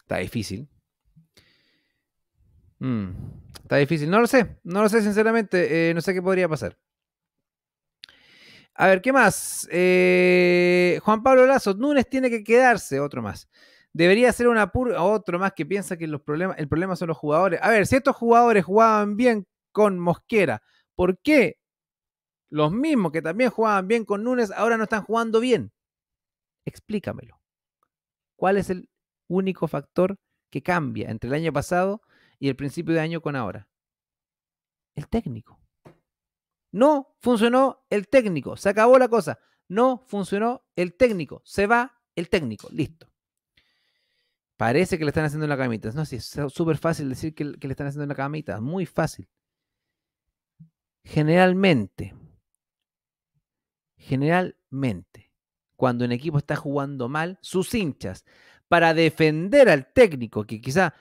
Está difícil. Mm. está difícil. No lo sé. No lo sé, sinceramente. Eh, no sé qué podría pasar. A ver, ¿qué más? Eh, Juan Pablo Lazo, Núñez tiene que quedarse, otro más. Debería ser una purga, otro más que piensa que los problemas, el problema son los jugadores. A ver, si estos jugadores jugaban bien con Mosquera, ¿por qué los mismos que también jugaban bien con Núñez ahora no están jugando bien? Explícamelo. ¿Cuál es el, único factor que cambia entre el año pasado y el principio de año con ahora? El técnico. No funcionó el técnico, se acabó la cosa. No funcionó el técnico, se va el técnico, listo. Parece que le están haciendo una camita. No, sí, es súper fácil decir que, le están haciendo una camita, muy fácil. Generalmente, generalmente, cuando un equipo está jugando mal, sus hinchas para defender al técnico, que quizá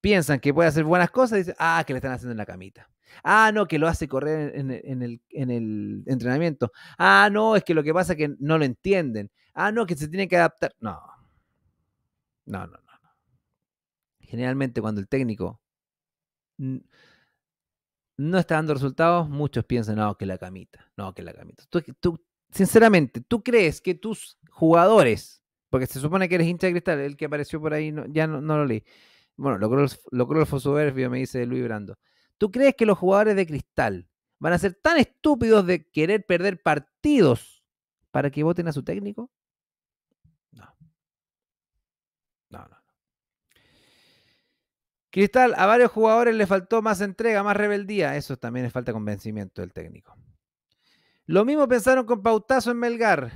piensan que puede hacer buenas cosas, dice ah, que le están haciendo en la camita. Ah, no, que lo hace correr en, el, entrenamiento. Ah, no, es que lo que pasa es que no lo entienden. Ah, no, que se tiene que adaptar. No. No, no, no. Generalmente cuando el técnico no está dando resultados, muchos piensan, no, que la camita, no, que la camita. tú, sinceramente, ¿tú crees que tus jugadores porque se supone que eres hincha de cristal, el que apareció por ahí, ya no, lo leí. Bueno, lo, lo el vio me dice Luis Brando. ¿Tú crees que los jugadores de cristal van a ser tan estúpidos de querer perder partidos para que voten a su técnico? No. No, no. Cristal, a varios jugadores le faltó más entrega, más rebeldía. Eso también es falta convencimiento del técnico. Lo mismo pensaron con Pautazo en Melgar.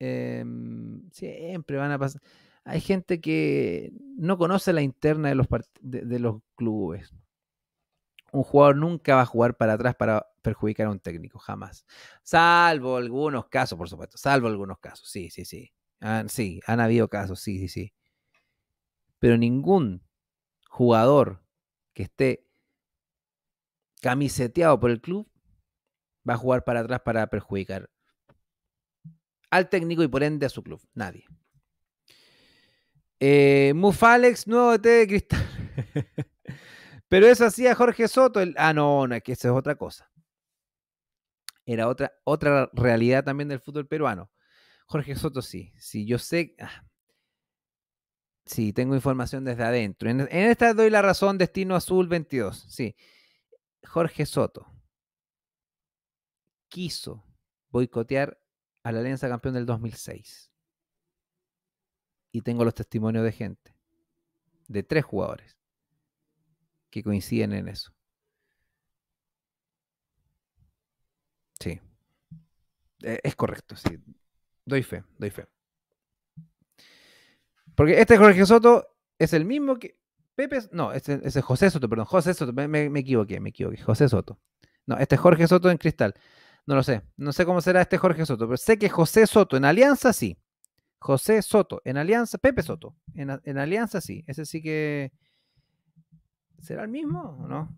Em, siempre van a pasar. Hay gente que no conoce la interna de los, de, los clubes. Un jugador nunca va a jugar para atrás para perjudicar a un técnico, jamás. Salvo algunos casos, por supuesto. Salvo algunos casos, sí, sí, sí. Han, sí, han habido casos, sí, sí, sí. Pero ningún jugador que esté camiseteado por el club va a jugar para atrás para perjudicar al técnico y por ende a su club. Nadie. Eh, Mufalex, nuevo T de cristal. [laughs] Pero eso hacía Jorge Soto. ah, no, no, es que eso es otra cosa. Era otra, otra realidad también del fútbol peruano. Jorge Soto sí, sí, yo sé. Ah, sí, tengo información desde adentro. En, en esta doy la razón, Destino Azul 22. Sí, Jorge Soto quiso boicotear a la Alianza Campeón del 2006. Y tengo los testimonios de gente, de tres jugadores, que coinciden en eso. Sí. E-, es correcto, sí. Doy fe, doy fe. Porque este Jorge Soto es el mismo que. Pepe. No, ese este es José Soto, perdón. José Soto, me, me, equivoqué, me equivoqué. José Soto. No, este es Jorge Soto en cristal. No lo sé. No sé cómo será este Jorge Soto, pero sé que José Soto en Alianza sí. José Soto en Alianza, Pepe Soto en, Alianza sí. Ese sí que. ¿Será el mismo o no?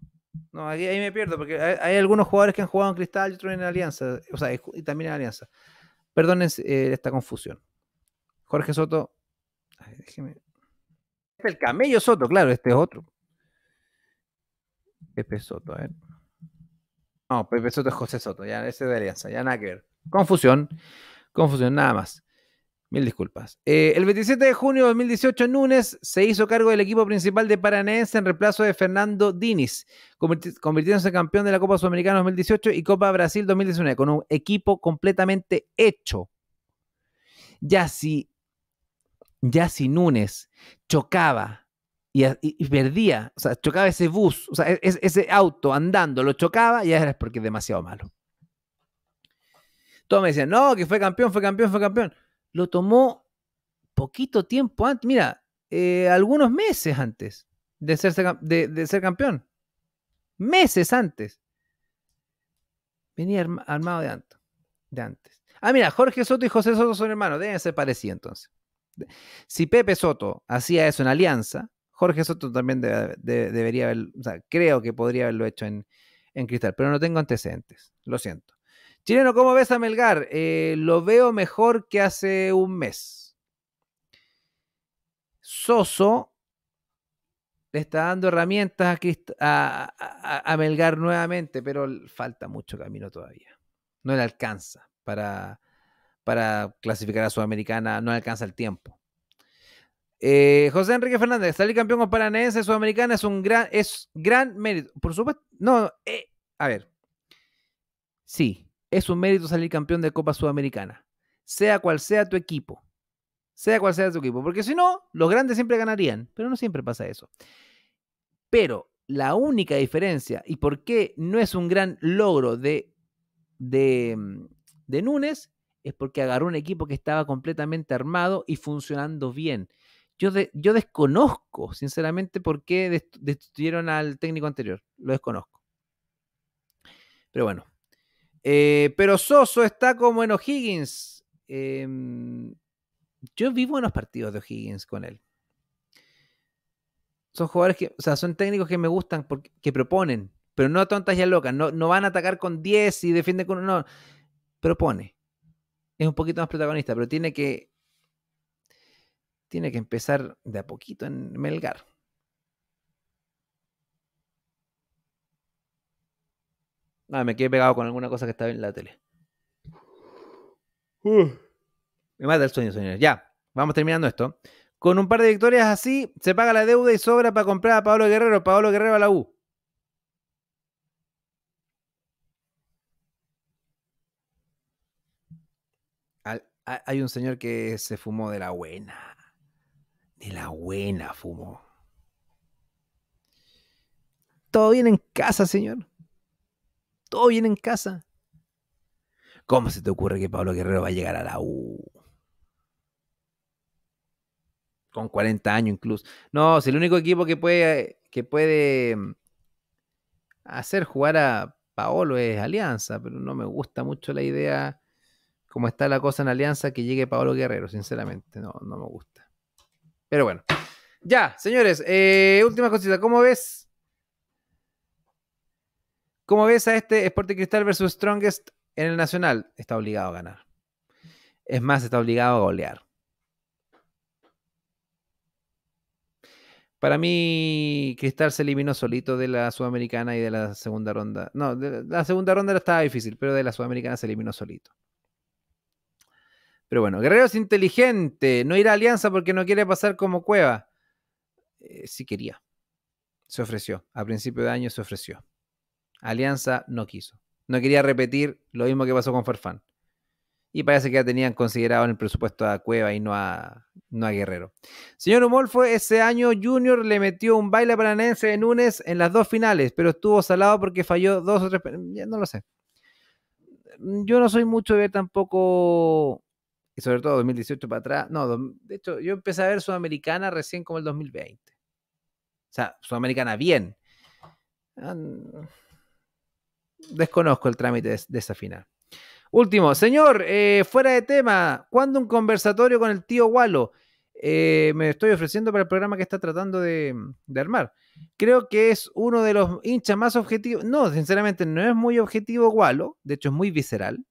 No, ahí, me pierdo, porque hay, algunos jugadores que han jugado en Cristal y otros en Alianza. O sea, y también en Alianza. Perdonen eh, esta confusión. Jorge Soto. Ay, déjeme. El camello Soto, claro, este es otro. Pepe Soto, a ver. No, Pepe Soto es José Soto, ya ese de Alianza, ya nada que ver. Confusión, confusión, nada más. Mil disculpas. Eh, el 27 de junio de 2018, Núñez se hizo cargo del equipo principal de Paranaense en reemplazo de Fernando Diniz, convirtiéndose en campeón de la Copa Sudamericana 2018 y Copa Brasil 2019, con un equipo completamente hecho. Ya si, ya si Núñez chocaba y, perdía, o sea, chocaba ese bus, o sea, e, ese auto andando, lo chocaba y ya era porque es demasiado malo. Todos me decían, no, que fue campeón, fue campeón, fue campeón. Lo tomó poquito tiempo antes, mira, eh, algunos meses antes de, ser campeón. Meses antes. Venía armado de antes, de antes. Ah, mira, Jorge Soto y José Soto son hermanos, deben ser parecidos entonces. Si Pepe Soto hacía eso en alianza, Jorge Soto también debería haber, o sea, creo que podría haberlo hecho en, Cristal, pero no tengo antecedentes, lo siento. Chileno, ¿cómo ves a Melgar? Eh, lo veo mejor que hace un mes. Soso le está dando herramientas a, a, Melgar nuevamente, pero falta mucho camino todavía. No le alcanza para, para clasificar a Sudamericana, no le alcanza el tiempo. Eh, José Enrique Fernández, salir campeón con Paranaense Sudamericana es un gran, es gran mérito. Por supuesto, no, eh, a ver. Sí, es un mérito salir campeón de Copa Sudamericana, sea cual sea tu equipo. Sea cual sea tu equipo, porque si no, los grandes siempre ganarían, pero no siempre pasa eso. Pero la única diferencia y por qué no es un gran logro de, de, de Núñez es porque agarró un equipo que estaba completamente armado y funcionando bien yo, desconozco, sinceramente, por qué destruyeron al técnico anterior. Lo desconozco. Pero bueno. Eh, pero Soso está como en O'Higgins. Em, yo vi buenos partidos de O'Higgins con él. Son jugadores que, o sea, son técnicos que me gustan, porque, que proponen, pero no tontas y locas. No, no van a atacar con 10 y defienden con uno. No. Propone. Es un poquito más protagonista, pero tiene que tiene que empezar de a poquito en Melgar. Ah, me quedé pegado con alguna cosa que estaba en la tele. me mata el sueño, señores. Ya, vamos terminando esto. Con un par de victorias así, se paga la deuda y sobra para comprar a Pablo Guerrero. Pablo Guerrero a la U. hay un señor que se fumó de la buena de la buena Fumo. Todo bien en casa, señor. Todo bien en casa. ¿Cómo se te ocurre que Pablo Guerrero va a llegar a la U? Con 40 años incluso. No, es el único equipo que puede, que puede mm, hacer jugar a Paolo es Alianza, pero no me gusta mucho la idea como está la cosa en Alianza que llegue Pablo Guerrero, sinceramente, no, no me gusta. Pero bueno. Ya, señores, eh, última cosita. ¿Cómo ves? ¿Cómo ves a este Sporting Cristal versus Strongest en el Nacional? Está obligado a ganar. Es más, está obligado a golear. Para mí, Cristal se eliminó solito de la Sudamericana y de la segunda ronda. No, la segunda ronda estaba difícil, pero de la Sudamericana se eliminó solito. Pero bueno, Guerrero es inteligente, no ir a Alianza porque no quiere pasar como Cueva. Eh, sí quería. Se ofreció. A principio de año se ofreció. Alianza no quiso. No quería repetir lo mismo que pasó con Farfán. Y parece que ya tenían considerado en el presupuesto a Cueva y no a, no a Guerrero. Señor Humolfo, ese año Junior le metió un baile paranense en Núñez en las dos finales, pero estuvo salado porque falló dos o tres. no lo sé. Yo no soy mucho de ver tampoco sobre todo 2018 para atrás. No, de hecho, yo empecé a ver Sudamericana recién como el 2020. O sea, Sudamericana bien. Ah, desconozco el trámite de, esa final. Último, señor, eh, fuera de tema, ¿cuándo un conversatorio con el tío Walo? Eh, me estoy ofreciendo para el programa que está tratando de, de, armar. Creo que es uno de los hinchas más objetivos. No, sinceramente, no es muy objetivo Gualo, de hecho es muy visceral,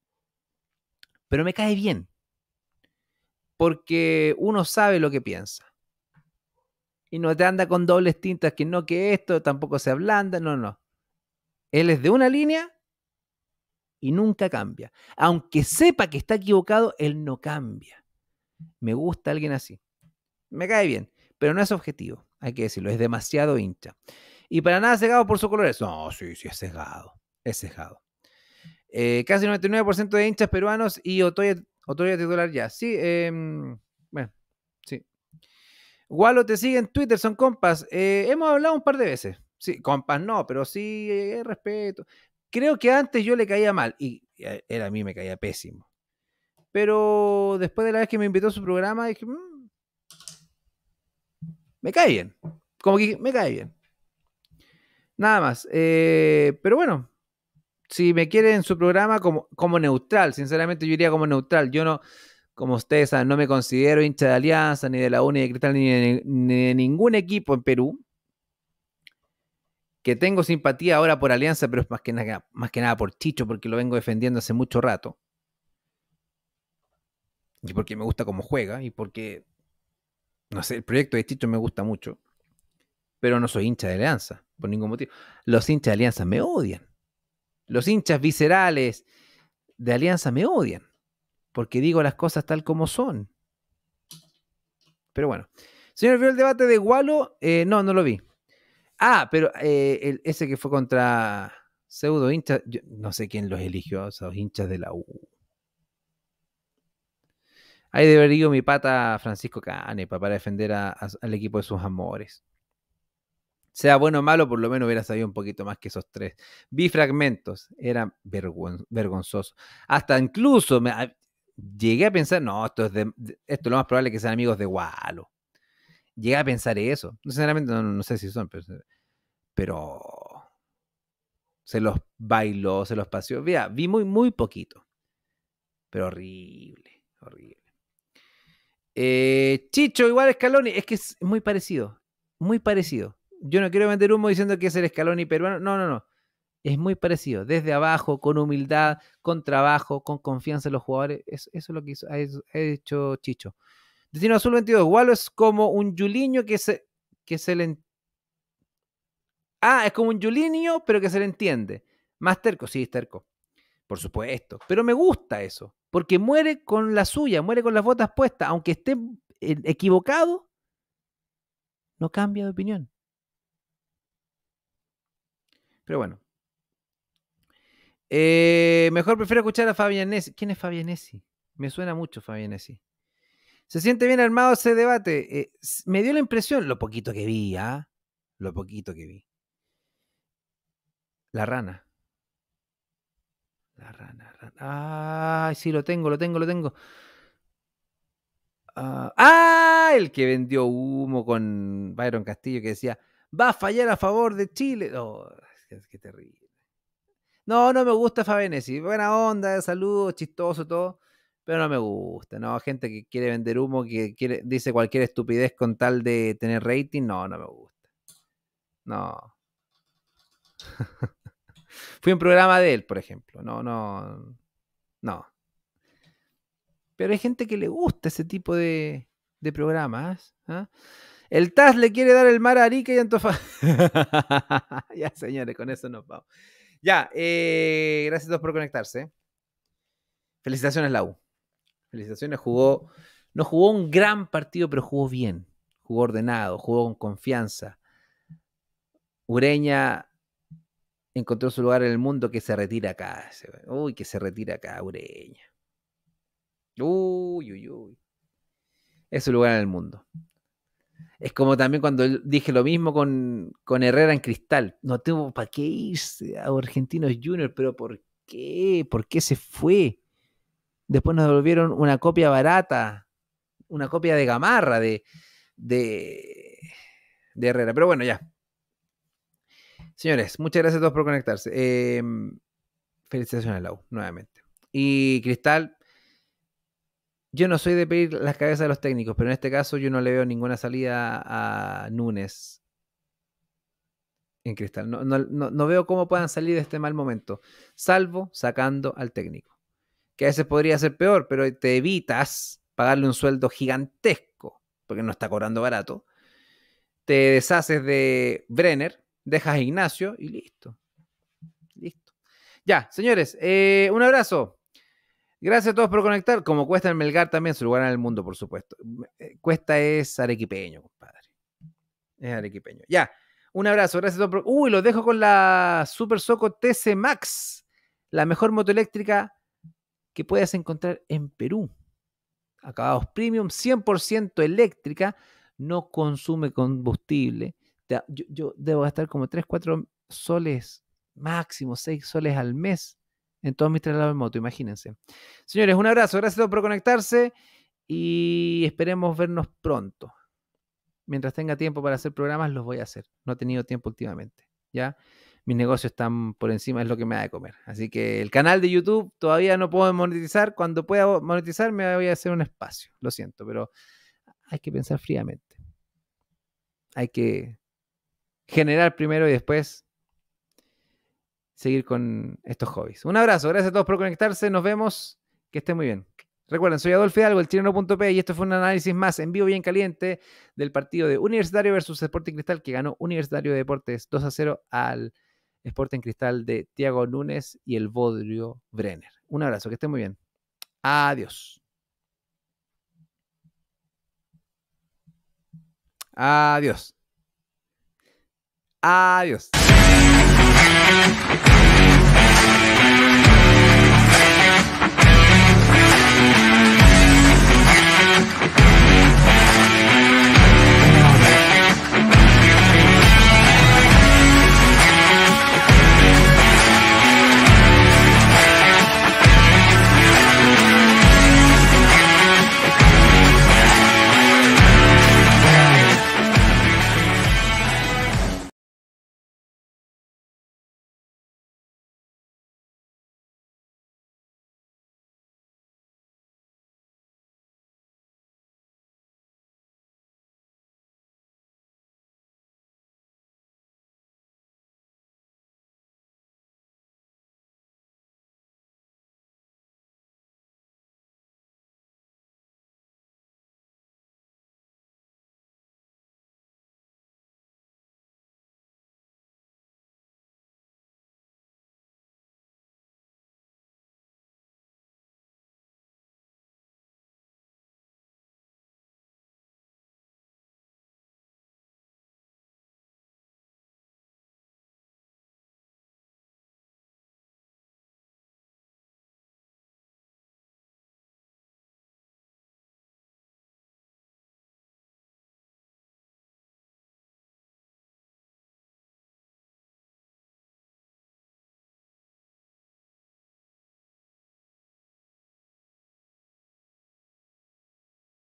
pero me cae bien porque uno sabe lo que piensa. Y no te anda con dobles tintas, que no, que esto, tampoco se ablanda, no, no. Él es de una línea y nunca cambia. Aunque sepa que está equivocado, él no cambia. Me gusta alguien así. Me cae bien, pero no es objetivo, hay que decirlo, es demasiado hincha. Y para nada cegado por su colores. No, sí, sí, es cegado. Es cegado. Eh, casi 99% de hinchas peruanos y Otoya día titular ya. Sí, em, bueno, sí. Walo te sigue en Twitter, son compas. Eh, hemos hablado un par de veces. Sí, compas no, pero sí, eh, eh, respeto. Creo que antes yo le caía mal y era a mí me caía pésimo. Pero después de la vez que me invitó a su programa, dije, mm, me cae bien. Como que me cae bien. Nada más. pero bueno, si me quieren en su programa como, como neutral, sinceramente yo iría como neutral. Yo no, como ustedes saben, no me considero hincha de Alianza, ni de la UNI de Cristal, ni de, ningún equipo en Perú. Que tengo simpatía ahora por Alianza, pero es más que, nada, más que nada por Chicho, porque lo vengo defendiendo hace mucho rato. Y porque me gusta cómo juega, y porque, no sé, el proyecto de Chicho me gusta mucho. Pero no soy hincha de Alianza, por ningún motivo. Los hinchas de Alianza me odian los hinchas viscerales de Alianza me odian, porque digo las cosas tal como son. Pero bueno. Señor, ¿vio el debate de Gualo? Eh, no, no lo vi. Ah, pero eh, ese que fue contra pseudo hinchas, no sé quién los eligió, esos hinchas de la U. Ahí debería mi pata Francisco Canepa para defender al equipo de sus amores sea bueno o malo, por lo menos hubiera sabido un poquito más que esos tres. Vi fragmentos, era vergonzoso. Hasta incluso me, ah, llegué a pensar, no, esto es, de, esto lo más probable que sean amigos de Gualo. Llegué a pensar eso. sinceramente, no, sé si son, pero, se los bailó, se los paseó. Vea, vi muy, muy poquito. Pero horrible, horrible. Eh, Chicho, igual Scaloni, es que es muy parecido, muy parecido yo no quiero vender humo diciendo que es el escalón y peruano. No, no, no. Es muy parecido. Desde abajo, con humildad, con trabajo, con confianza en los jugadores. eso es lo que ha, hecho Chicho. Destino Azul 22. Gualo es como un Juliño que se, que se le. Ah, es como un Juliño, pero que se le entiende. Más terco, sí, es terco. Por supuesto. Pero me gusta eso. Porque muere con la suya, muere con las botas puestas. Aunque esté equivocado, no cambia de opinión. Pero bueno. Eh, mejor prefiero escuchar a Nessi. ¿Quién es Nessi? Me suena mucho Fabianesi. Se siente bien armado ese debate. Eh, me dio la impresión, lo poquito que vi, ¿ah? Lo poquito que vi. La rana. La rana, rana. Ay, sí, lo tengo, lo tengo, lo tengo. Ah, ah, el que vendió humo con Byron Castillo que decía, va a fallar a favor de Chile. Oh que terrible. No, no me gusta Fabenesi. Buena onda, saludos, chistoso, todo. Pero no me gusta, ¿no? Gente que quiere vender humo, que quiere, dice cualquier estupidez con tal de tener rating. No, no me gusta. No. [laughs] Fui un programa de él, por ejemplo. No, no. No. Pero hay gente que le gusta ese tipo de, programas. ¿ah? El TAS le quiere dar el mar a Arica y Antofagasta. [laughs] ya, señores, con eso no vamos. Ya, eh, gracias a todos por conectarse. Felicitaciones, Lau. Felicitaciones, jugó. No jugó un gran partido, pero jugó bien. Jugó ordenado, jugó con confianza. Ureña encontró su lugar en el mundo que se retira acá. Uy, que se retira acá, Ureña. Uy, uy, uy. Es su lugar en el mundo. Es como también cuando dije lo mismo con, Herrera en Cristal. No tengo para qué irse a Argentinos Junior. pero ¿por qué? ¿Por qué se fue? Después nos devolvieron una copia barata, una copia de gamarra de, de, Herrera. Pero bueno, ya. Señores, muchas gracias a todos por conectarse. Em, felicitaciones Lau nuevamente. Y Cristal, yo no soy de pedir las cabezas de los técnicos, pero en este caso yo no le veo ninguna salida a Núñez en Cristal. No, veo cómo puedan salir de este mal momento, salvo sacando al técnico. Que a veces podría ser peor, pero te evitas pagarle un sueldo gigantesco, porque no está cobrando barato. Te deshaces de Brenner, dejas a Ignacio y listo. Listo. Ya, señores, eh, un abrazo. Gracias a todos por conectar. Como Cuesta el Melgar también, su lugar en el mundo, por supuesto. Eh, cuesta es arequipeño, compadre. Es arequipeño. Ya. Un abrazo. Gracias a todos por... Uy, los dejo con la Super Soco TC Max. La mejor moto eléctrica que puedes encontrar en Perú. Acabados premium, 100% eléctrica. No consume combustible. Yo, yo debo gastar como 3, 4 soles, máximo 6 soles al mes en todos mis traslados de moto, imagínense. Señores, un abrazo, gracias a todos por conectarse y esperemos vernos pronto. Mientras tenga tiempo para hacer programas, los voy a hacer. No he tenido tiempo últimamente, ¿ya? Mis negocios están por encima, es lo que me da de comer. Así que el canal de YouTube todavía no puedo monetizar. Cuando pueda monetizar, me voy a hacer un espacio. Lo siento, pero hay que pensar fríamente. Hay que generar primero y después seguir con estos hobbies. Un abrazo, gracias a todos por conectarse, nos vemos, que esté muy bien. Recuerden, soy Adolfo Hidalgo, el chileno.p, y esto fue un análisis más en vivo bien caliente del partido de Universitario versus Sporting Cristal, que ganó Universitario de Deportes 2 a 0 al Sporting Cristal de Tiago Núñez y el Bodrio Brenner. Un abrazo, que esté muy bien. Adiós. Adiós. Adiós.